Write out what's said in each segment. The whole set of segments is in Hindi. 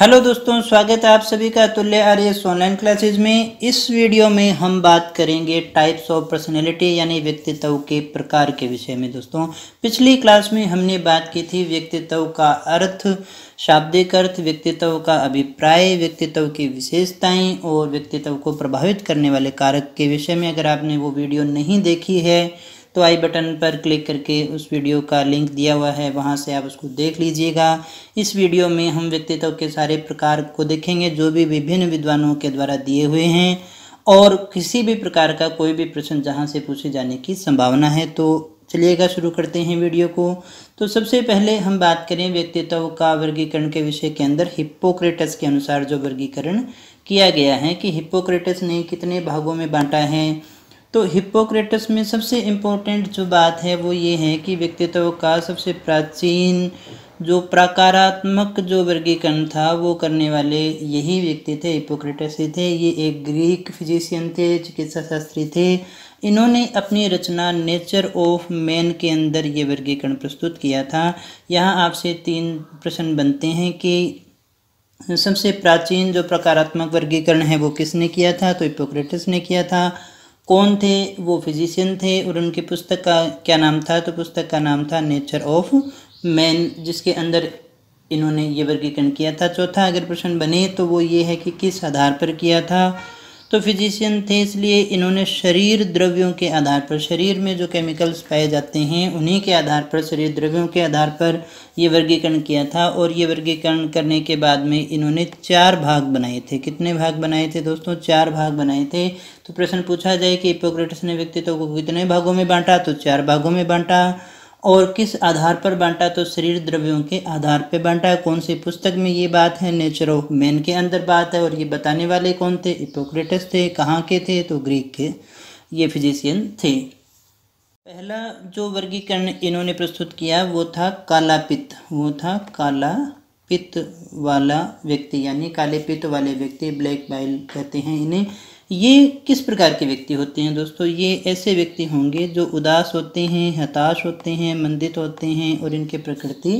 हेलो दोस्तों स्वागत है आप सभी का तुल्य आर्य ऑनलाइन क्लासेज में इस वीडियो में हम बात करेंगे टाइप्स ऑफ पर्सनैलिटी यानी व्यक्तित्व के प्रकार के विषय में दोस्तों पिछली क्लास में हमने बात की थी व्यक्तित्व का अर्थ शाब्दिक अर्थ व्यक्तित्व का अभिप्राय व्यक्तित्व की विशेषताएं और व्यक्तित्व को प्रभावित करने वाले कारक के विषय में अगर आपने वो वीडियो नहीं देखी है तो आई बटन पर क्लिक करके उस वीडियो का लिंक दिया हुआ है वहाँ से आप उसको देख लीजिएगा इस वीडियो में हम व्यक्तित्व के सारे प्रकार को देखेंगे जो भी विभिन्न विद्वानों के द्वारा दिए हुए हैं और किसी भी प्रकार का कोई भी प्रश्न जहाँ से पूछे जाने की संभावना है तो चलिएगा शुरू करते हैं वीडियो को तो सबसे पहले हम बात करें व्यक्तित्व का वर्गीकरण के विषय के अंदर हिप्पोक्रेटस के अनुसार जो वर्गीकरण किया गया है कि हिप्पोक्रेटस ने कितने भागों में बांटा है तो हिपोक्रेटस में सबसे इम्पोर्टेंट जो बात है वो ये है कि व्यक्तित्व का सबसे प्राचीन जो प्रकारात्मक जो वर्गीकरण था वो करने वाले यही व्यक्ति थे हिपोक्रेटस ही थे ये एक ग्रीक फिजिशियन थे चिकित्सा शास्त्री थे इन्होंने अपनी रचना नेचर ऑफ मैन के अंदर ये वर्गीकरण प्रस्तुत किया था यहाँ आपसे तीन प्रश्न बनते हैं कि सबसे प्राचीन जो प्रकारात्मक वर्गीकरण है वो किसने किया था तो हिपोक्रेटस ने किया था कौन थे वो फिजिशियन थे और उनकी पुस्तक का क्या नाम था तो पुस्तक का नाम था नेचर ऑफ मैन जिसके अंदर इन्होंने ये वर्गीकरण किया था चौथा अगर प्रश्न बने तो वो ये है कि किस आधार पर किया था तो फिजिशियन थे इसलिए इन्होंने शरीर द्रव्यों के आधार पर शरीर में जो केमिकल्स पाए जाते हैं उन्हीं के आधार पर शरीर द्रव्यों के आधार पर ये वर्गीकरण किया था और ये वर्गीकरण करने के बाद में इन्होंने चार भाग बनाए थे कितने भाग बनाए थे दोस्तों चार भाग बनाए थे तो प्रश्न पूछा जाए कि इपोक्रेटिस ने व्यक्तित्व को कितने भागों में बांटा तो चार भागों में बांटा और किस आधार पर बांटा तो शरीर द्रव्यों के आधार पर बांटा कौन सी पुस्तक में ये बात है नेचर ऑफ मैन के अंदर बात है और ये बताने वाले कौन थे इपोक्रेटस थे कहाँ के थे तो ग्रीक के ये फिजिशियन थे पहला जो वर्गीकरण इन्होंने प्रस्तुत किया वो था काला पित्त वो था काला पित्त वाला व्यक्ति यानी काले पित्त वाले व्यक्ति ब्लैक बाइल कहते हैं इन्हें ये किस प्रकार के व्यक्ति होते हैं दोस्तों ये ऐसे व्यक्ति होंगे जो उदास होते हैं हताश होते हैं मंदित होते हैं और इनकी प्रकृति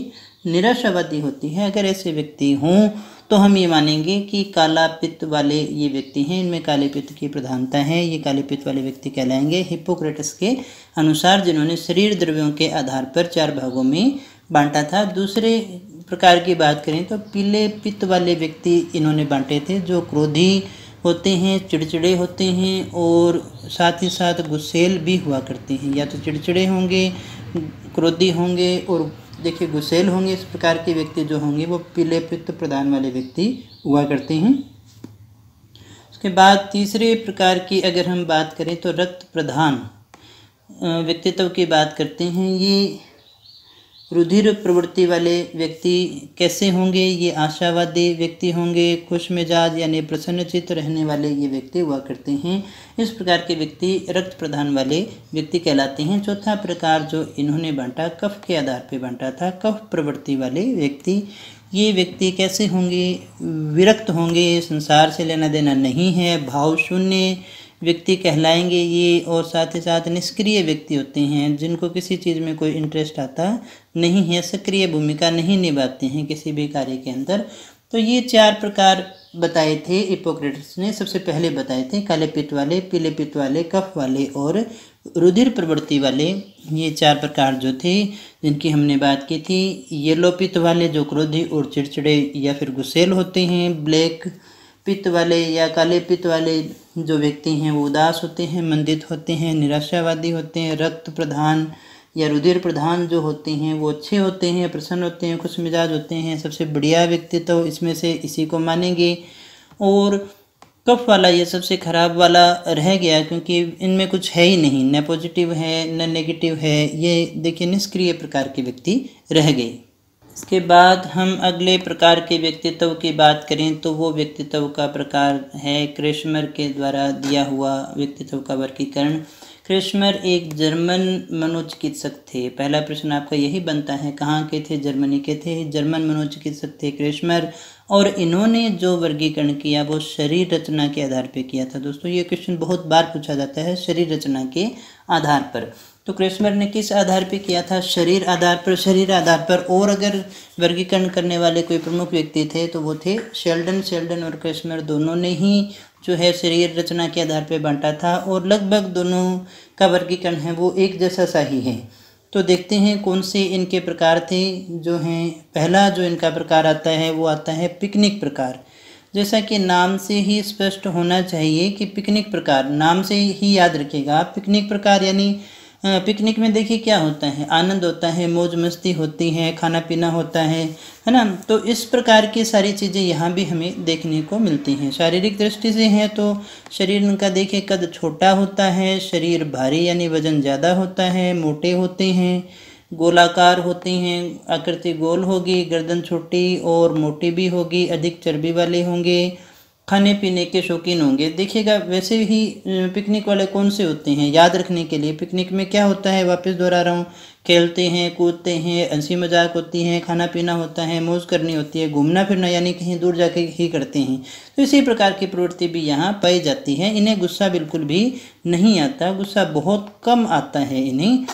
निराशावादी होती है अगर ऐसे व्यक्ति हों तो हम ये मानेंगे कि काला पित्त वाले ये व्यक्ति हैं इनमें काले पित्त की प्रधानता है ये काले पित्त वाले व्यक्ति कहलाएंगे हिप्पोक्रेटस के अनुसार जिन्होंने शरीर द्रव्यों के आधार पर चार भागों में बांटा था दूसरे प्रकार की बात करें तो पीले पित्त वाले व्यक्ति इन्होंने बांटे थे जो क्रोधी होते हैं चिड़चिड़े होते हैं और साथ ही साथ गुस्सेल भी हुआ करते हैं या तो चिड़चिड़े होंगे क्रोधी होंगे और देखिए गुस्सेल होंगे इस प्रकार के व्यक्ति जो होंगे वो पीले पित्त प्रदान वाले व्यक्ति हुआ करते हैं उसके बाद तीसरे प्रकार की अगर हम बात करें तो रक्त प्रधान व्यक्तित्व की बात करते हैं ये रुधिर प्रवृत्ति वाले व्यक्ति कैसे होंगे ये आशावादी व्यक्ति होंगे खुश मिजाज यानी प्रसन्नचित रहने वाले ये व्यक्ति हुआ करते हैं इस प्रकार के व्यक्ति रक्त प्रधान वाले व्यक्ति कहलाते हैं चौथा प्रकार जो इन्होंने बांटा कफ के आधार पर बांटा था कफ प्रवृत्ति वाले व्यक्ति ये व्यक्ति कैसे होंगे विरक्त होंगे संसार से लेना देना नहीं है भाव शून्य व्यक्ति कहलाएंगे ये और साथ ही साथ निष्क्रिय व्यक्ति होते हैं जिनको किसी चीज़ में कोई इंटरेस्ट आता नहीं हैं सक्रिय भूमिका नहीं निभाते हैं किसी भी कार्य के अंदर तो ये चार प्रकार बताए थे इपोक्रेटिस ने सबसे पहले बताए थे काले पित्त वाले पीले पित्त वाले कफ वाले और रुधिर प्रवृत्ति वाले ये चार प्रकार जो थे जिनकी हमने बात की थी येलो पित्त वाले जो क्रोधी और चिड़चिड़े या फिर गुस्सेल होते हैं ब्लैक पित्त वाले या काले पित्त वाले जो व्यक्ति हैं वो उदास होते हैं मंदित होते हैं निराशावादी होते हैं रक्त प्रधान या रुधिर प्रधान जो होते हैं वो अच्छे होते हैं प्रसन्न होते हैं खुश मिजाज होते हैं सबसे बढ़िया व्यक्तित्व तो इसमें से इसी को मानेंगे और कफ वाला ये सबसे ख़राब वाला रह गया क्योंकि इनमें कुछ है ही नहीं न पॉजिटिव है न नेगेटिव है ये देखिए निष्क्रिय प्रकार के व्यक्ति रह गए इसके बाद हम अगले प्रकार के व्यक्तित्व की बात करें तो वो व्यक्तित्व का प्रकार है क्रिश्मर के द्वारा दिया हुआ व्यक्तित्व का वर्गीकरण क्रिश्मर एक जर्मन मनोचिकित्सक थे पहला प्रश्न आपका यही बनता है कहाँ के थे जर्मनी के थे जर्मन मनोचिकित्सक थे क्रिश्मर और इन्होंने जो वर्गीकरण किया वो शरीर रचना के आधार पर किया था दोस्तों ये क्वेश्चन बहुत बार पूछा जाता है शरीर रचना के आधार पर तो क्रिसमर ने किस आधार पर किया था शरीर आधार पर शरीर आधार पर और अगर वर्गीकरण करने वाले कोई प्रमुख व्यक्ति थे तो वो थे शेल्डन शेल्डन और क्रिसमर दोनों ने ही जो है शरीर रचना के आधार पर बांटा था और लगभग दोनों का वर्गीकरण है वो एक जैसा सा ही है तो देखते हैं कौन से इनके प्रकार थे जो हैं पहला जो इनका प्रकार आता है वो आता है पिकनिक प्रकार जैसा कि नाम से ही स्पष्ट होना चाहिए कि पिकनिक प्रकार नाम से ही याद रखिएगा पिकनिक प्रकार यानी हाँ, पिकनिक में देखिए क्या होता है आनंद होता है मौज मस्ती होती है खाना पीना होता है है ना तो इस प्रकार की सारी चीज़ें यहाँ भी हमें देखने को मिलती हैं शारीरिक दृष्टि से हैं तो शरीर का देखिए कद छोटा होता है शरीर भारी यानी वजन ज़्यादा होता है मोटे होते हैं गोलाकार होते हैं आकृति गोल होगी गर्दन छोटी और मोटी भी होगी अधिक चर्बी वाले होंगे खाने पीने के शौकीन होंगे देखिएगा वैसे ही पिकनिक वाले कौन से होते हैं याद रखने के लिए पिकनिक में क्या होता है वापस दोहरा रहा हूँ खेलते हैं कूदते हैं हंसी मजाक होती है खाना पीना होता है मौज करनी होती है घूमना फिरना यानी कहीं दूर जाके ही करते हैं तो इसी प्रकार की प्रवृत्ति भी यहाँ पाई जाती है इन्हें गुस्सा बिल्कुल भी नहीं आता गुस्सा बहुत कम आता है इन्हें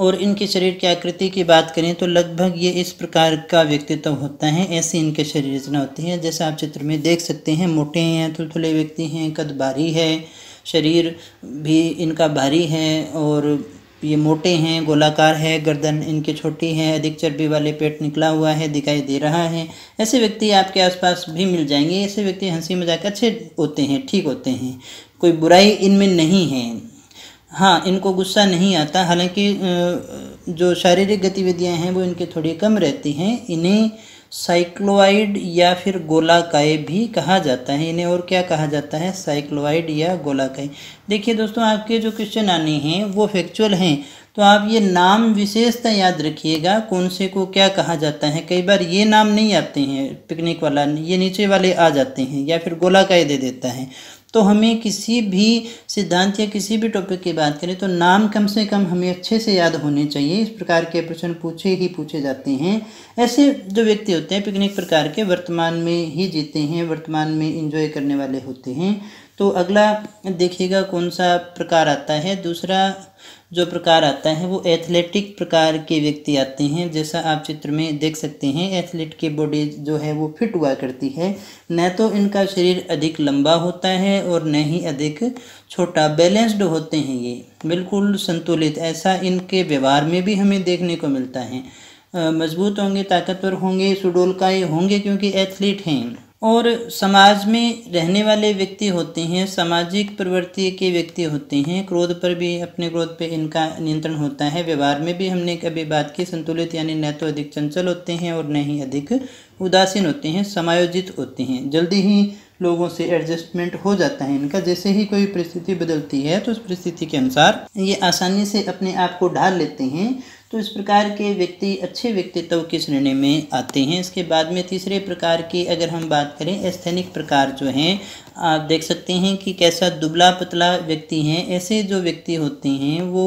और इनके शरीर की आकृति की बात करें तो लगभग ये इस प्रकार का व्यक्तित्व होता है ऐसी इनके शरीर रचना होती है जैसे आप चित्र में देख सकते हैं मोटे हैं थुलथुले व्यक्ति हैं कद भारी है शरीर भी इनका भारी है और ये मोटे हैं गोलाकार है गर्दन इनकी छोटी है अधिक चर्बी वाले पेट निकला हुआ है दिखाई दे रहा है ऐसे व्यक्ति आपके आसपास भी मिल जाएंगे ऐसे व्यक्ति हंसी मजाक अच्छे होते हैं ठीक होते हैं कोई बुराई इनमें नहीं है हाँ इनको गुस्सा नहीं आता हालांकि जो शारीरिक गतिविधियां हैं वो इनके थोड़ी कम रहती हैं इन्हें साइक्लोइड या फिर गोलाकाय भी कहा जाता है इन्हें और क्या कहा जाता है साइक्लोइड या गोलाकाय देखिए दोस्तों आपके जो क्वेश्चन आने हैं वो फैक्चुअल हैं तो आप ये नाम विशेषता याद रखिएगा कौन से को क्या कहा जाता है कई बार ये नाम नहीं आते हैं पिकनिक वाला ये नीचे वाले आ जाते हैं या फिर गोलाकाय दे देता है तो हमें किसी भी सिद्धांत या किसी भी टॉपिक की बात करें तो नाम कम से कम हमें अच्छे से याद होने चाहिए इस प्रकार के प्रश्न पूछे ही पूछे जाते हैं ऐसे जो व्यक्ति होते हैं पिकनिक प्रकार के वर्तमान में ही जीते हैं वर्तमान में इंजॉय करने वाले होते हैं तो अगला देखिएगा कौन सा प्रकार आता है दूसरा जो प्रकार आता है वो एथलेटिक प्रकार के व्यक्ति आते हैं जैसा आप चित्र में देख सकते हैं एथलीट की बॉडी जो है वो फिट हुआ करती है न तो इनका शरीर अधिक लंबा होता है और न ही अधिक छोटा बैलेंस्ड होते हैं ये बिल्कुल संतुलित ऐसा इनके व्यवहार में भी हमें देखने को मिलता है मजबूत होंगे ताकतवर होंगे सुडोलकाई होंगे क्योंकि एथलीट हैं और समाज में रहने वाले व्यक्ति होते हैं सामाजिक प्रवृत्ति के व्यक्ति होते हैं क्रोध पर भी अपने क्रोध पे इनका नियंत्रण होता है व्यवहार में भी हमने कभी बात की संतुलित यानी न तो अधिक चंचल होते हैं और न ही अधिक उदासीन होते हैं समायोजित होते हैं जल्दी ही लोगों से एडजस्टमेंट हो जाता है इनका जैसे ही कोई परिस्थिति बदलती है तो उस परिस्थिति के अनुसार ये आसानी से अपने आप को ढाल लेते हैं तो इस प्रकार के व्यक्ति अच्छे व्यक्तित्व की श्रेणी में आते हैं इसके बाद में तीसरे प्रकार की अगर हम बात करें स्थैनिक प्रकार जो हैं आप देख सकते हैं कि कैसा दुबला पतला व्यक्ति हैं ऐसे जो व्यक्ति होते हैं वो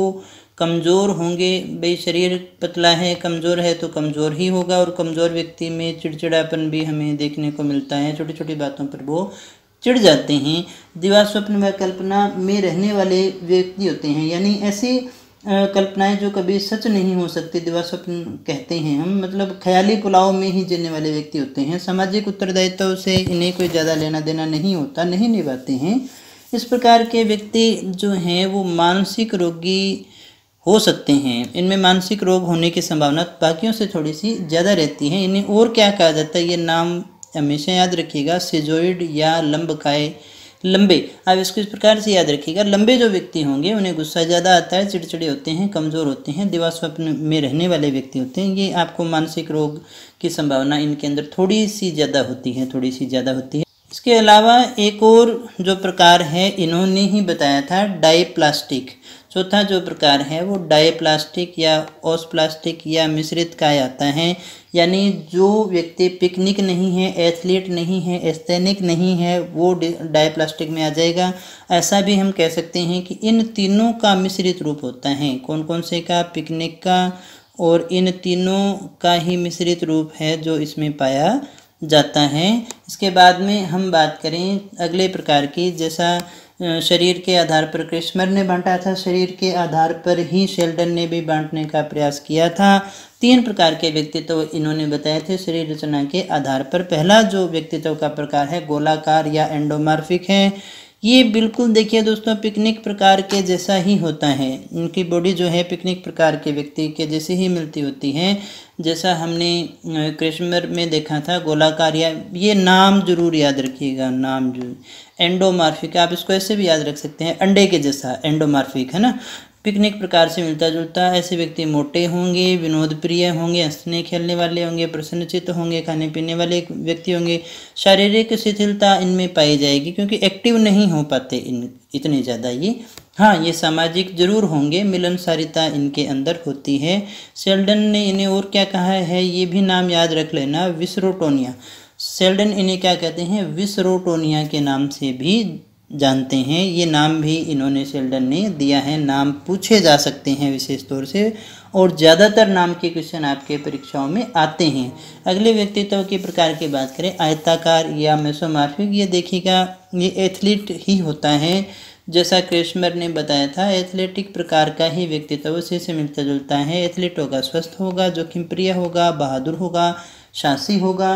कमज़ोर होंगे भाई शरीर पतला है कमज़ोर है तो कमज़ोर ही होगा और कमज़ोर व्यक्ति में चिड़चिड़ापन भी हमें देखने को मिलता है छोटी छोटी बातों पर वो चिड़ जाते हैं दिवा स्वप्न व कल्पना में रहने वाले व्यक्ति होते हैं यानी ऐसे कल्पनाएं जो कभी सच नहीं हो सकती दिवा स्वप्न कहते हैं हम मतलब ख्याली पुलाव में ही जीने वाले व्यक्ति होते हैं सामाजिक उत्तरदायित्व से इन्हें कोई ज़्यादा लेना देना नहीं होता नहीं निभाते हैं इस प्रकार के व्यक्ति जो हैं वो मानसिक रोगी हो सकते हैं इनमें मानसिक रोग होने की संभावना बाकियों से थोड़ी सी ज़्यादा रहती है इन्हें और क्या कहा जाता है ये नाम हमेशा याद रखिएगा सिजोइड या लंबकाय लंबे आप इसको इस प्रकार से याद रखिएगा लंबे जो व्यक्ति होंगे उन्हें गुस्सा ज़्यादा आता है चिड़चिड़े होते हैं कमज़ोर होते हैं दिवा स्वप्न में रहने वाले व्यक्ति होते हैं ये आपको मानसिक रोग की संभावना इनके अंदर थोड़ी सी ज़्यादा होती है थोड़ी सी ज़्यादा होती है इसके अलावा एक और जो प्रकार है इन्होंने ही बताया था डाई चौथा जो प्रकार है वो डायप्लास्टिक या ओसप्लास्टिक या मिश्रित का आता है यानी जो व्यक्ति पिकनिक नहीं है एथलीट नहीं है एस्थेनिक नहीं है वो डायप्लास्टिक में आ जाएगा ऐसा भी हम कह सकते हैं कि इन तीनों का मिश्रित रूप होता है कौन कौन से का पिकनिक का और इन तीनों का ही मिश्रित रूप है जो इसमें पाया जाता है इसके बाद में हम बात करें अगले प्रकार की जैसा शरीर के आधार पर क्रिस्मर ने बांटा था शरीर के आधार पर ही शेल्डन ने भी बांटने का प्रयास किया था तीन प्रकार के व्यक्तित्व तो इन्होंने बताए थे शरीर रचना के आधार पर पहला जो व्यक्तित्व का प्रकार है गोलाकार या एंडोमार्फिक है ये बिल्कुल देखिए दोस्तों पिकनिक प्रकार के जैसा ही होता है इनकी बॉडी जो है पिकनिक प्रकार के व्यक्ति के जैसे ही मिलती होती है जैसा हमने क्रिश्मर में देखा था गोलाकार या ये नाम जरूर याद रखिएगा नाम जो एंडोमार्फिक आप इसको ऐसे भी याद रख सकते हैं अंडे के जैसा एंडोमार्फिक है ना पिकनिक प्रकार से मिलता जुलता ऐसे व्यक्ति मोटे होंगे विनोद प्रिय होंगे हंसने खेलने वाले होंगे प्रसन्नचित होंगे खाने पीने वाले व्यक्ति होंगे शारीरिक शिथिलता इनमें पाई जाएगी क्योंकि एक्टिव नहीं हो पाते इन इतने ज़्यादा ये हाँ ये सामाजिक जरूर होंगे मिलनसारिता इनके अंदर होती है सेल्डन ने इन्हें और क्या कहा है ये भी नाम याद रख लेना विसरोटोनिया सेल्डन इन्हें क्या कहते हैं विसरोटोनिया के नाम से भी जानते हैं ये नाम भी इन्होंने सेल्डन ने दिया है नाम पूछे जा सकते हैं विशेष तौर से और ज़्यादातर नाम के क्वेश्चन आपके परीक्षाओं में आते हैं अगले व्यक्तित्व के प्रकार की बात करें आयताकार या मेसोमार्फिक ये देखिएगा ये एथलीट ही होता है जैसा क्रेशमर ने बताया था एथलेटिक प्रकार का ही व्यक्तित्व उसी से मिलता जुलता है एथलीट होगा स्वस्थ होगा जोखिम प्रिय होगा बहादुर होगा शासी होगा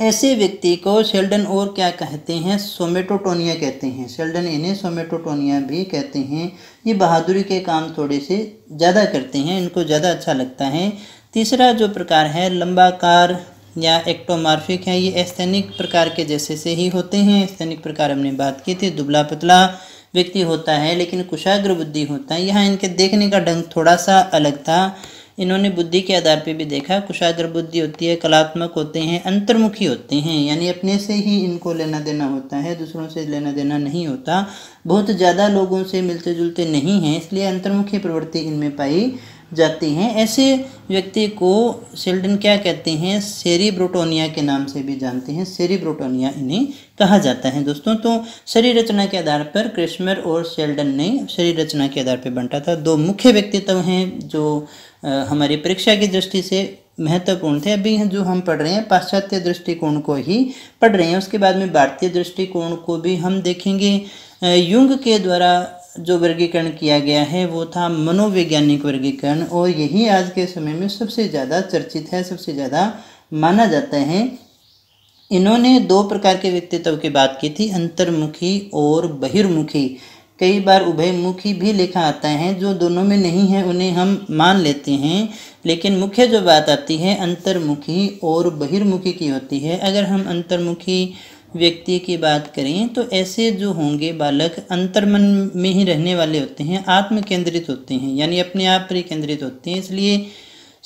ऐसे व्यक्ति को शेल्डन और क्या कहते हैं सोमेटोटोनिया कहते हैं शेल्डन इन्हें सोमेटोटोनिया भी कहते हैं ये बहादुरी के काम थोड़े से ज़्यादा करते हैं इनको ज़्यादा अच्छा लगता है तीसरा जो प्रकार है लंबाकार या एक्टोमार्फिक है ये एस्थेनिक प्रकार के जैसे से ही होते हैं एस्थेनिक प्रकार हमने बात की थी दुबला पतला व्यक्ति होता है लेकिन कुशाग्र बुद्धि होता है यहाँ इनके देखने का ढंग थोड़ा सा अलग था इन्होंने बुद्धि के आधार पर भी देखा कुशाग्र बुद्धि होती है कलात्मक होते हैं अंतर्मुखी होते हैं यानी अपने से ही इनको लेना देना होता है दूसरों से लेना देना नहीं होता बहुत ज़्यादा लोगों से मिलते जुलते नहीं हैं इसलिए अंतर्मुखी प्रवृत्ति इनमें पाई जाती हैं ऐसे व्यक्ति को सेल्डन क्या कहते हैं सेरी ब्रोटोनिया के नाम से भी जानते हैं सेरी ब्रोटोनिया इन्हें कहा जाता है दोस्तों तो शरीर रचना के आधार पर क्रिश्मर और सेल्डन ने शरीर रचना के आधार पर बंटा था दो मुख्य व्यक्तित्व हैं जो हमारी परीक्षा की दृष्टि से महत्वपूर्ण थे अभी जो हम पढ़ रहे हैं पाश्चात्य दृष्टिकोण को ही पढ़ रहे हैं उसके बाद में भारतीय दृष्टिकोण को भी हम देखेंगे युंग के द्वारा जो वर्गीकरण किया गया है वो था मनोवैज्ञानिक वर्गीकरण और यही आज के समय में सबसे ज़्यादा चर्चित है सबसे ज़्यादा माना जाता है इन्होंने दो प्रकार के व्यक्तित्व की बात की थी अंतर्मुखी और बहिर्मुखी कई बार उभयमुखी भी लिखा आता है जो दोनों में नहीं है उन्हें हम मान लेते हैं लेकिन मुख्य जो बात आती है अंतर्मुखी और बहिर्मुखी की होती है अगर हम अंतर्मुखी व्यक्ति की बात करें तो ऐसे जो होंगे बालक अंतर्मन में ही रहने वाले होते हैं आत्म केंद्रित होते हैं यानी अपने आप पर ही केंद्रित होते हैं इसलिए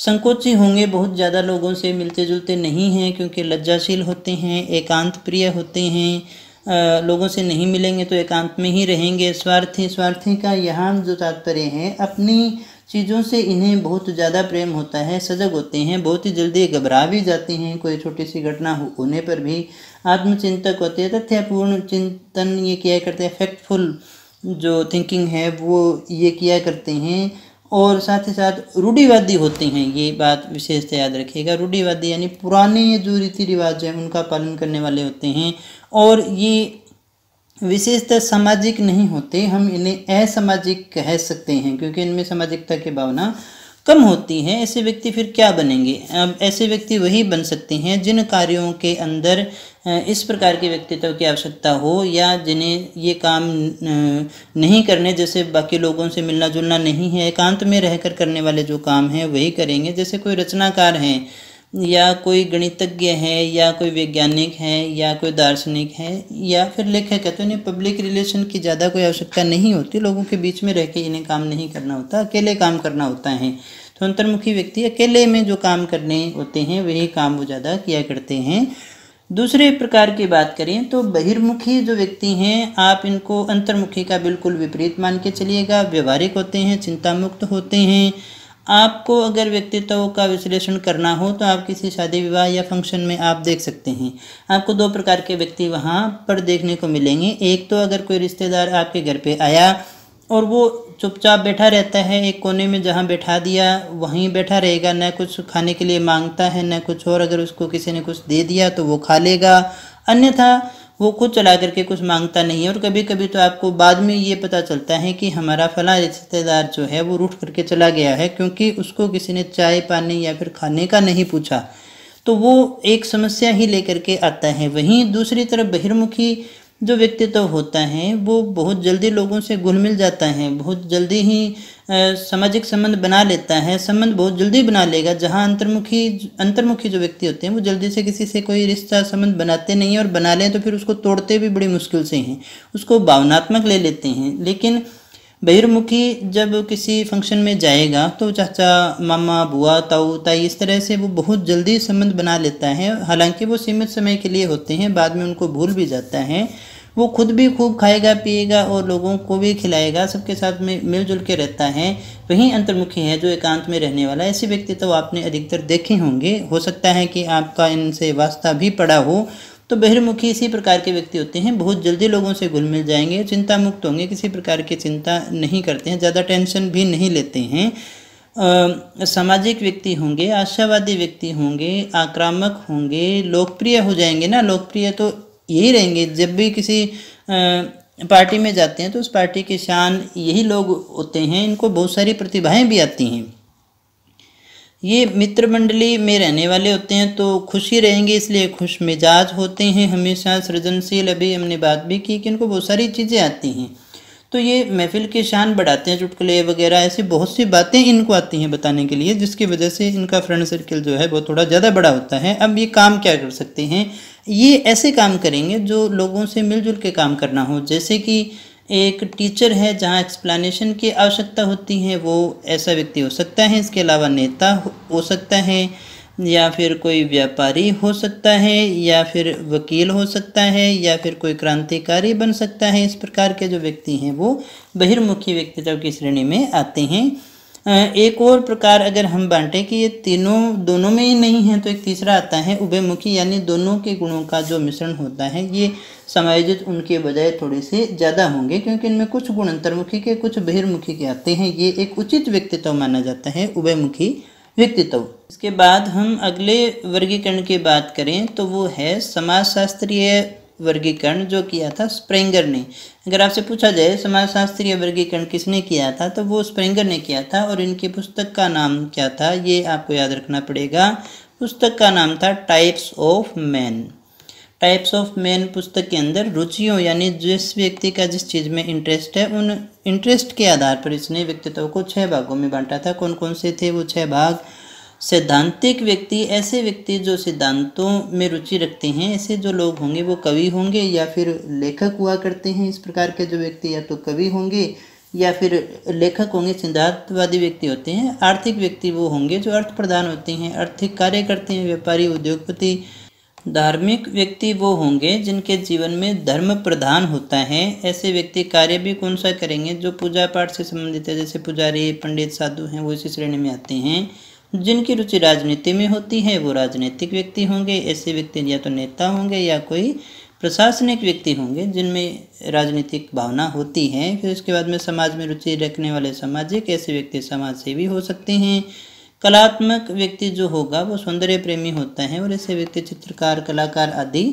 संकोची होंगे बहुत ज़्यादा लोगों से मिलते जुलते नहीं हैं क्योंकि लज्जाशील होते हैं एकांत प्रिय होते हैं लोगों से नहीं मिलेंगे तो एकांत में ही रहेंगे स्वार्थी स्वार्थी का यहाँ जो तात्पर्य है अपनी चीज़ों से इन्हें बहुत ज़्यादा प्रेम होता है सजग होते हैं बहुत ही जल्दी घबरा भी जाते हैं कोई छोटी सी घटना होने पर भी आत्मचिंतक होते हैं तथ्यपूर्ण चिंतन ये किया करते हैं फैक्टफुल जो थिंकिंग है वो ये किया करते हैं और साथ ही साथ रूढ़ीवादी होते हैं ये बात विशेषतः याद रखिएगा रूढ़ीवादी यानी पुराने जो रीति रिवाज हैं उनका पालन करने वाले होते हैं और ये विशेषतः सामाजिक नहीं होते हम इन्हें असामाजिक कह सकते हैं क्योंकि इनमें सामाजिकता की भावना कम होती हैं ऐसे व्यक्ति फिर क्या बनेंगे अब ऐसे व्यक्ति वही बन सकते हैं जिन कार्यों के अंदर इस प्रकार के व्यक्तित्व की आवश्यकता हो या जिन्हें ये काम नहीं करने जैसे बाकी लोगों से मिलना जुलना नहीं है एकांत में रहकर करने वाले जो काम हैं वही करेंगे जैसे कोई रचनाकार हैं या कोई गणितज्ञ है या कोई वैज्ञानिक है या कोई दार्शनिक है या फिर लेखक है तो इन्हें पब्लिक रिलेशन की ज़्यादा कोई आवश्यकता नहीं होती लोगों के बीच में रह के इन्हें काम नहीं करना होता अकेले काम करना होता है तो अंतर्मुखी व्यक्ति अकेले में जो काम करने होते हैं वही काम वो ज़्यादा किया करते हैं दूसरे प्रकार की बात करें तो बहिर्मुखी जो व्यक्ति हैं आप इनको अंतर्मुखी का बिल्कुल विपरीत मान के चलिएगा व्यवहारिक होते हैं चिंता मुक्त होते हैं आपको अगर व्यक्तित्व का विश्लेषण करना हो तो आप किसी शादी विवाह या फंक्शन में आप देख सकते हैं आपको दो प्रकार के व्यक्ति वहाँ पर देखने को मिलेंगे एक तो अगर कोई रिश्तेदार आपके घर पे आया और वो चुपचाप बैठा रहता है एक कोने में जहाँ बैठा दिया वहीं बैठा रहेगा न कुछ खाने के लिए मांगता है न कुछ और अगर उसको किसी ने कुछ दे दिया तो वो खा लेगा अन्यथा वो खुद चला करके कुछ मांगता नहीं है और कभी कभी तो आपको बाद में ये पता चलता है कि हमारा फला रिश्तेदार जो है वो रूठ करके चला गया है क्योंकि उसको किसी ने चाय पानी या फिर खाने का नहीं पूछा तो वो एक समस्या ही लेकर के आता है वहीं दूसरी तरफ बहिर्मुखी जो व्यक्तित्व तो होता है वो बहुत जल्दी लोगों से घुल मिल जाता है बहुत जल्दी ही सामाजिक संबंध बना लेता है संबंध बहुत जल्दी बना लेगा जहाँ अंतर्मुखी अंतर्मुखी जो व्यक्ति होते हैं वो जल्दी से किसी से कोई रिश्ता संबंध बनाते नहीं हैं और बना लें तो फिर उसको तोड़ते भी बड़ी मुश्किल से हैं उसको भावनात्मक ले लेते हैं लेकिन बहिर्मुखी जब किसी फंक्शन में जाएगा तो चाचा मामा बुआ ताऊ ताई इस तरह से वो बहुत जल्दी संबंध बना लेता है हालांकि वो सीमित समय के लिए होते हैं बाद में उनको भूल भी जाता है वो खुद भी खूब खाएगा पिएगा और लोगों को भी खिलाएगा सबके साथ में मिलजुल के रहता है वहीं अंतर्मुखी है जो एकांत में रहने वाला ऐसे व्यक्ति तो आपने अधिकतर देखे होंगे हो सकता है कि आपका इनसे वास्ता भी पड़ा हो तो बहिर्मुखी इसी प्रकार के व्यक्ति होते हैं बहुत जल्दी लोगों से घुल मिल जाएंगे चिंता मुक्त होंगे किसी प्रकार की चिंता नहीं करते हैं ज़्यादा टेंशन भी नहीं लेते हैं सामाजिक व्यक्ति होंगे आशावादी व्यक्ति होंगे आक्रामक होंगे लोकप्रिय हो जाएंगे ना लोकप्रिय तो यही रहेंगे जब भी किसी पार्टी में जाते हैं तो उस पार्टी के शान यही लोग होते हैं इनको बहुत सारी प्रतिभाएं भी आती हैं ये मित्र मंडली में रहने वाले होते हैं तो खुशी रहेंगे इसलिए खुश मिजाज होते हैं हमेशा सृजनशील अभी हमने बात भी की कि इनको बहुत सारी चीज़ें आती हैं तो ये महफिल की शान बढ़ाते हैं चुटकुले वगैरह ऐसी बहुत सी बातें इनको आती हैं बताने के लिए जिसकी वजह से इनका फ्रेंड सर्किल जो है वो थोड़ा ज़्यादा बड़ा होता है अब ये काम क्या कर सकते हैं ये ऐसे काम करेंगे जो लोगों से मिलजुल के काम करना हो जैसे कि एक टीचर है जहाँ एक्सप्लेनेशन की आवश्यकता होती है वो ऐसा व्यक्ति हो सकता है इसके अलावा नेता हो सकता है या फिर कोई व्यापारी हो सकता है या फिर वकील हो सकता है या फिर कोई क्रांतिकारी बन सकता है इस प्रकार के जो व्यक्ति हैं वो बहिर्मुखी व्यक्तित्व की श्रेणी में आते हैं एक और प्रकार अगर हम बांटें कि ये तीनों दोनों में ही नहीं है तो एक तीसरा आता है उभयमुखी यानी दोनों के गुणों का जो मिश्रण होता है ये समायोजित उनके बजाय थोड़े से ज़्यादा होंगे क्योंकि इनमें कुछ गुण अंतर्मुखी के कुछ बहिर्मुखी के आते हैं ये एक उचित व्यक्तित्व माना जाता है उभयमुखी व्यक्तित्व इसके बाद हम अगले वर्गीकरण की बात करें तो वो है समाजशास्त्रीय वर्गीकरण जो किया था स्प्रेंगर ने अगर आपसे पूछा जाए समाजशास्त्रीय वर्गीकरण किसने किया था तो वो स्प्रेंगर ने किया था और इनकी पुस्तक का नाम क्या था ये आपको याद रखना पड़ेगा पुस्तक का नाम था types of man types of man पुस्तक के अंदर रुचियों यानी जिस व्यक्ति का जिस चीज़ में इंटरेस्ट है उन इंटरेस्ट के आधार पर इसने व्यक्तित्व को छः भागों में बांटा था कौन कौन से थे वो छः भाग सैद्धांतिक व्यक्ति ऐसे व्यक्ति जो सिद्धांतों में रुचि रखते हैं ऐसे जो लोग होंगे वो कवि होंगे या फिर लेखक हुआ करते हैं इस प्रकार के जो व्यक्ति या तो कवि होंगे या फिर लेखक होंगे सिद्धांतवादी व्यक्ति होते हैं आर्थिक व्यक्ति वो होंगे जो अर्थ प्रधान होते हैं आर्थिक कार्य करते हैं व्यापारी उद्योगपति धार्मिक व्यक्ति वो होंगे जिनके जीवन में धर्म प्रधान होता है ऐसे व्यक्ति कार्य भी कौन सा करेंगे जो पूजा पाठ से संबंधित है जैसे पुजारी पंडित साधु हैं वो इसी श्रेणी में आते हैं जिनकी रुचि राजनीति में होती है वो राजनीतिक व्यक्ति होंगे ऐसे व्यक्ति या तो नेता होंगे या कोई प्रशासनिक व्यक्ति होंगे जिनमें राजनीतिक भावना होती है फिर उसके बाद में समाज में रुचि रखने वाले सामाजिक ऐसे व्यक्ति समाज सेवी हो सकते हैं कलात्मक व्यक्ति जो होगा वो सौंदर्य प्रेमी होता है और ऐसे व्यक्ति चित्रकार कलाकार आदि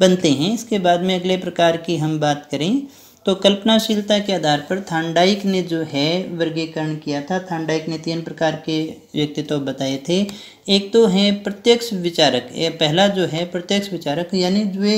बनते हैं इसके बाद में अगले प्रकार की हम बात करें तो कल्पनाशीलता के आधार पर थांडाइक ने जो है वर्गीकरण किया था थांडाइक ने तीन प्रकार के व्यक्तित्व बताए थे एक तो है प्रत्यक्ष विचारक पहला जो है प्रत्यक्ष विचारक यानी वे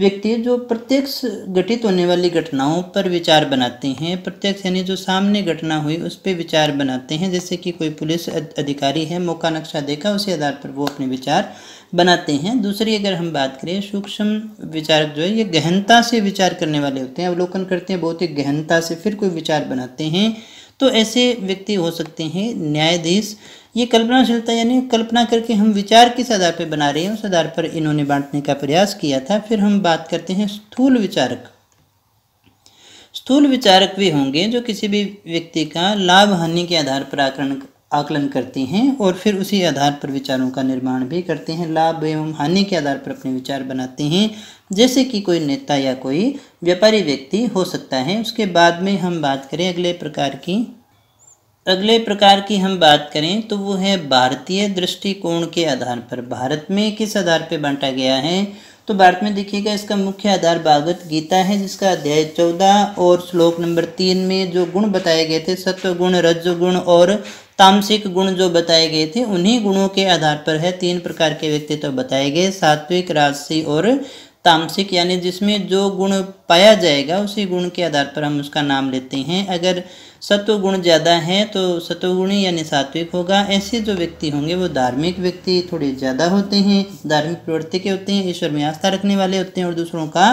व्यक्ति जो प्रत्यक्ष घटित होने वाली घटनाओं पर विचार बनाते हैं प्रत्यक्ष यानी जो सामने घटना हुई उस पर विचार बनाते हैं जैसे कि कोई पुलिस अधिकारी है मौका नक्शा देखा उसी आधार पर वो अपने विचार बनाते हैं दूसरी अगर हम बात करें सूक्ष्म विचारक जो है ये गहनता से विचार करने वाले होते हैं अवलोकन करते हैं बहुत ही गहनता से फिर कोई विचार बनाते हैं तो ऐसे व्यक्ति हो सकते हैं न्यायाधीश ये कल्पनाशीलता यानी कल्पना करके हम विचार किस आधार पर बना रहे हैं उस आधार पर इन्होंने बांटने का प्रयास किया था फिर हम बात करते हैं स्थूल विचारक स्थूल विचारक भी होंगे जो किसी भी व्यक्ति का लाभ हानि के आधार पर आकलन आकलन करते हैं और फिर उसी आधार पर विचारों का निर्माण भी करते हैं लाभ एवं हानि के आधार पर अपने विचार बनाते हैं जैसे कि कोई नेता या कोई व्यापारी व्यक्ति हो सकता है उसके बाद में हम बात करें अगले प्रकार की अगले प्रकार की हम बात करें तो वो है भारतीय दृष्टिकोण के आधार पर भारत में किस आधार पर बांटा गया है तो भारत में देखिएगा इसका मुख्य आधार भागवत गीता है जिसका अध्याय चौदह और श्लोक नंबर तीन में जो गुण बताए गए थे सत्व गुण गुण और तामसिक गुण जो बताए गए थे उन्हीं गुणों के आधार पर है तीन प्रकार के व्यक्तित्व तो बताए गए सात्विक राजसी और तामसिक यानी जिसमें जो गुण पाया जाएगा उसी गुण के आधार पर हम उसका नाम लेते हैं अगर सत्व गुण ज़्यादा है तो सत्वगुणी यानी सात्विक होगा ऐसे जो व्यक्ति होंगे वो धार्मिक व्यक्ति थोड़े ज़्यादा होते हैं धार्मिक प्रवृत्ति के होते हैं ईश्वर में आस्था रखने वाले होते हैं और दूसरों का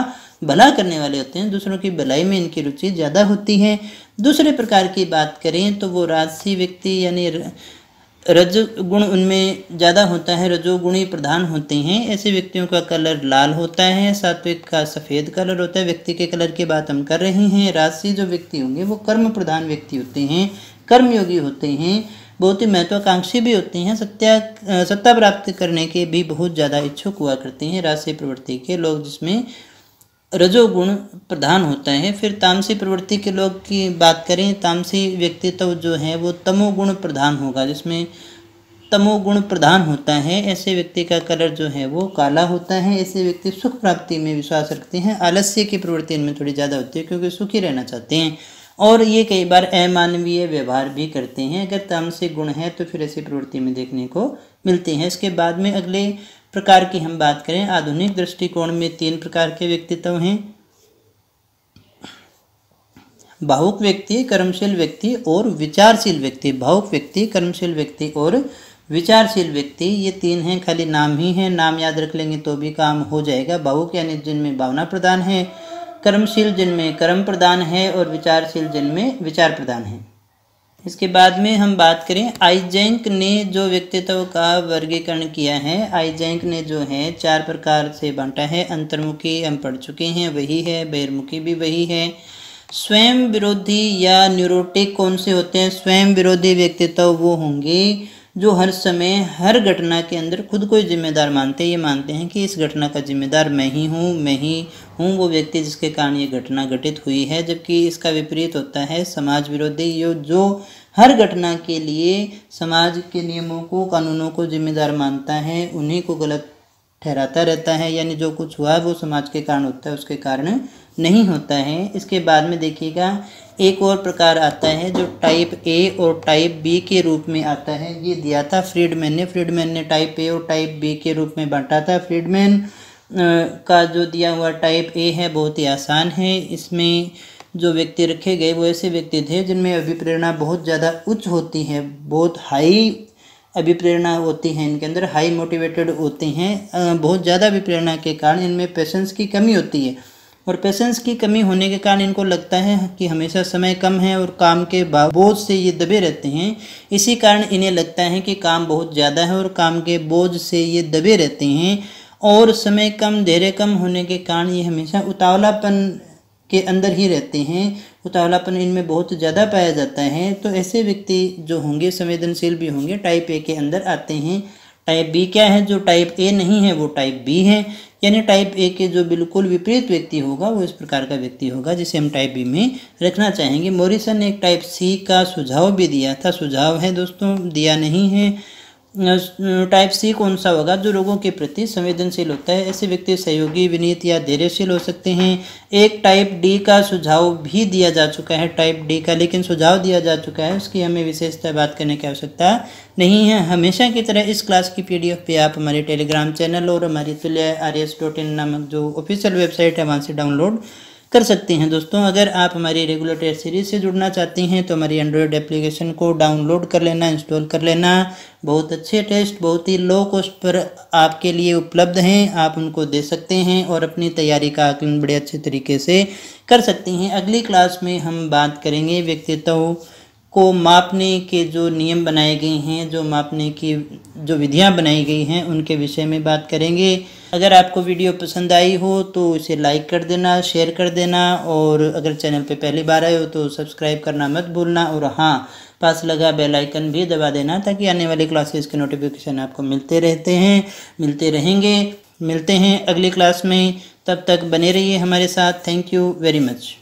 भला करने वाले होते हैं दूसरों की भलाई में इनकी रुचि ज़्यादा होती है दूसरे प्रकार की बात करें तो वो राजसी व्यक्ति यानी रजगुण उनमें ज़्यादा होता है रजोगुणी प्रधान होते हैं ऐसे व्यक्तियों का कलर लाल होता है सात्विक का सफ़ेद कलर होता है व्यक्ति के कलर की बात हम कर रहे हैं राजसी जो व्यक्ति होंगे वो कर्म प्रधान व्यक्ति होते हैं कर्मयोगी होते हैं बहुत ही महत्वाकांक्षी भी होते हैं सत्या सत्ता प्राप्त करने के भी बहुत ज़्यादा इच्छुक हुआ करते हैं राशि प्रवृत्ति के लोग जिसमें रजोगुण प्रधान होता है फिर तामसी प्रवृत्ति के लोग की बात करें तामसी व्यक्तित्व जो है वो तमोगुण प्रधान होगा जिसमें तमोगुण प्रधान होता है ऐसे व्यक्ति का कलर जो है वो काला होता है ऐसे व्यक्ति सुख प्राप्ति में विश्वास रखते हैं आलस्य की प्रवृत्ति इनमें थोड़ी ज़्यादा होती है क्योंकि सुखी रहना चाहते हैं और ये कई बार अमानवीय व्यवहार भी करते हैं अगर तामसिक गुण है तो फिर ऐसी प्रवृत्ति में देखने को मिलते हैं इसके बाद में अगले प्रकार की हम बात करें आधुनिक दृष्टिकोण में तीन प्रकार के व्यक्तित्व हैं भावुक व्यक्ति कर्मशील व्यक्ति और विचारशील व्यक्ति भावुक व्यक्ति कर्मशील व्यक्ति और विचारशील व्यक्ति ये तीन हैं खाली नाम ही हैं नाम याद रख लेंगे तो भी काम हो जाएगा भावुक यानी जिनमें भावना प्रदान है कर्मशील जिनमें कर्म प्रदान है और विचारशील जिनमें विचार प्रदान है इसके बाद में हम बात करें आईजैंक ने जो व्यक्तित्व का वर्गीकरण किया है आईजैंक ने जो है चार प्रकार से बांटा है अंतर्मुखी हम पढ़ चुके हैं वही है बहिर्मुखी भी वही है स्वयं विरोधी या न्यूरोटिक कौन से होते हैं स्वयं विरोधी व्यक्तित्व वो होंगे जो हर समय हर घटना के अंदर खुद को ही जिम्मेदार मानते हैं ये मानते हैं कि इस घटना का जिम्मेदार मैं ही हूँ मैं ही हूँ वो व्यक्ति जिसके कारण ये घटना घटित हुई है जबकि इसका विपरीत होता है समाज विरोधी यो जो हर घटना के लिए समाज के नियमों को कानूनों को जिम्मेदार मानता है उन्हीं को गलत ठहराता रहता है यानी जो कुछ हुआ है वो समाज के कारण होता है उसके कारण नहीं होता है इसके बाद में देखिएगा एक और प्रकार आता है जो टाइप ए और टाइप बी के रूप में आता है ये दिया था फ्रीडमैन ने फ्रीडमैन ने टाइप ए और टाइप बी के रूप में बांटा था फ्रीडमैन का जो दिया हुआ टाइप ए है बहुत ही आसान है इसमें जो व्यक्ति रखे गए वो ऐसे व्यक्ति थे जिनमें अभिप्रेरणा बहुत ज़्यादा उच्च होती है बहुत हाई अभिप्रेरणा होती है इनके अंदर हाई मोटिवेटेड होते हैं बहुत ज़्यादा अभिप्रेरणा के कारण इनमें पेशेंस की कमी होती है और पेशेंस की कमी होने के कारण इनको लगता है कि हमेशा समय कम है और काम के बोझ से ये दबे रहते हैं इसी कारण इन्हें लगता है कि काम बहुत ज़्यादा है और काम के बोझ से ये दबे रहते हैं और समय कम धैर्य कम होने के कारण ये हमेशा उतावलापन के अंदर ही रहते हैं उतावलापन इनमें बहुत ज़्यादा पाया जाता है तो ऐसे व्यक्ति जो होंगे संवेदनशील भी होंगे टाइप ए के अंदर आते हैं टाइप बी क्या है जो टाइप ए नहीं है वो टाइप बी है यानी टाइप ए के जो बिल्कुल विपरीत व्यक्ति होगा वो इस प्रकार का व्यक्ति होगा जिसे हम टाइप बी में रखना चाहेंगे मोरिसन ने एक टाइप सी का सुझाव भी दिया था सुझाव है दोस्तों दिया नहीं है टाइप सी कौन सा होगा जो लोगों के प्रति संवेदनशील होता है ऐसे व्यक्ति सहयोगी विनीत या धैर्यशील हो सकते हैं एक टाइप डी का सुझाव भी दिया जा चुका है टाइप डी का लेकिन सुझाव दिया जा चुका है उसकी हमें विशेषता बात करने की आवश्यकता नहीं है हमेशा की तरह इस क्लास की पीडीएफ पे आप हमारे टेलीग्राम चैनल और हमारी तुल्य आर एस डॉट इन नामक जो ऑफिशियल वेबसाइट है वहाँ से डाउनलोड कर सकते हैं दोस्तों अगर आप हमारी रेगुलर टेस्ट सीरीज से जुड़ना चाहते हैं तो हमारी एंड्रॉयड एप्लीकेशन को डाउनलोड कर लेना इंस्टॉल कर लेना बहुत अच्छे टेस्ट बहुत ही लो कॉस्ट पर आपके लिए उपलब्ध हैं आप उनको दे सकते हैं और अपनी तैयारी का आकलन बड़े अच्छे तरीके से कर सकते हैं अगली क्लास में हम बात करेंगे व्यक्तित्व को मापने के जो नियम बनाए गए हैं जो मापने की जो विधियां बनाई गई हैं उनके विषय में बात करेंगे अगर आपको वीडियो पसंद आई हो तो इसे लाइक कर देना शेयर कर देना और अगर चैनल पे पहली बार आए हो तो सब्सक्राइब करना मत भूलना और हाँ पास लगा बेल आइकन भी दबा देना ताकि आने वाली क्लासेस के नोटिफिकेशन आपको मिलते रहते हैं मिलते रहेंगे मिलते हैं अगली क्लास में तब तक बने रहिए हमारे साथ थैंक यू वेरी मच